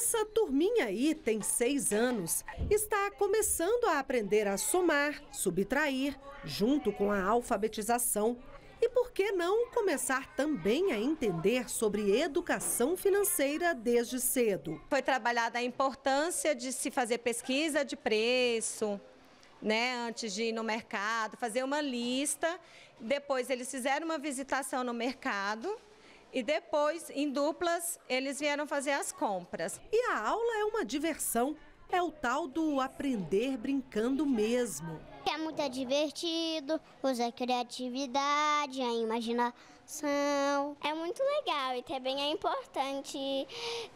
Essa turminha aí tem seis anos. Está começando a aprender a somar, subtrair, junto com a alfabetização. E por que não começar também a entender sobre educação financeira desde cedo? Foi trabalhada a importância de se fazer pesquisa de preço, né, antes de ir no mercado, fazer uma lista. Depois eles fizeram uma visitação no mercado e depois, em duplas, eles vieram fazer as compras. E a aula é uma diversão. É o tal do aprender brincando mesmo. É muito divertido, usa a criatividade, a imaginação. É muito legal e também é importante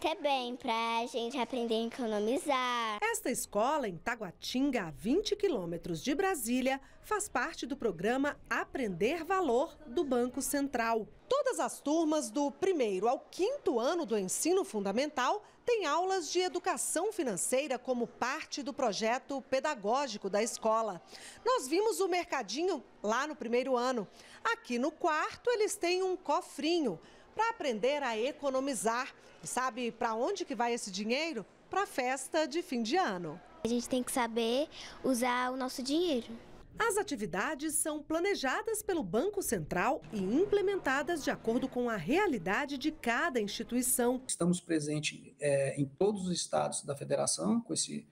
também para a gente aprender a economizar. Esta escola em Taguatinga, a 20 quilômetros de Brasília, faz parte do programa Aprender Valor do Banco Central. Todo Todas as turmas do primeiro ao quinto ano do ensino fundamental têm aulas de educação financeira como parte do projeto pedagógico da escola. Nós vimos o mercadinho lá no primeiro ano. Aqui no quarto, eles têm um cofrinho para aprender a economizar. E sabe para onde que vai esse dinheiro? Para a festa de fim de ano. A gente tem que saber usar o nosso dinheiro. As atividades são planejadas pelo Banco Central e implementadas de acordo com a realidade de cada instituição. Estamos presentes é, em todos os estados da federação com esse,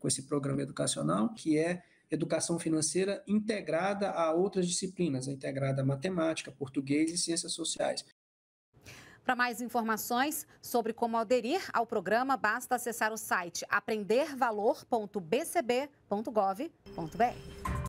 com esse programa educacional, que é educação financeira integrada a outras disciplinas, é integrada a matemática, português e ciências sociais. Para mais informações sobre como aderir ao programa, basta acessar o site aprendervalor.bcb.gov.br.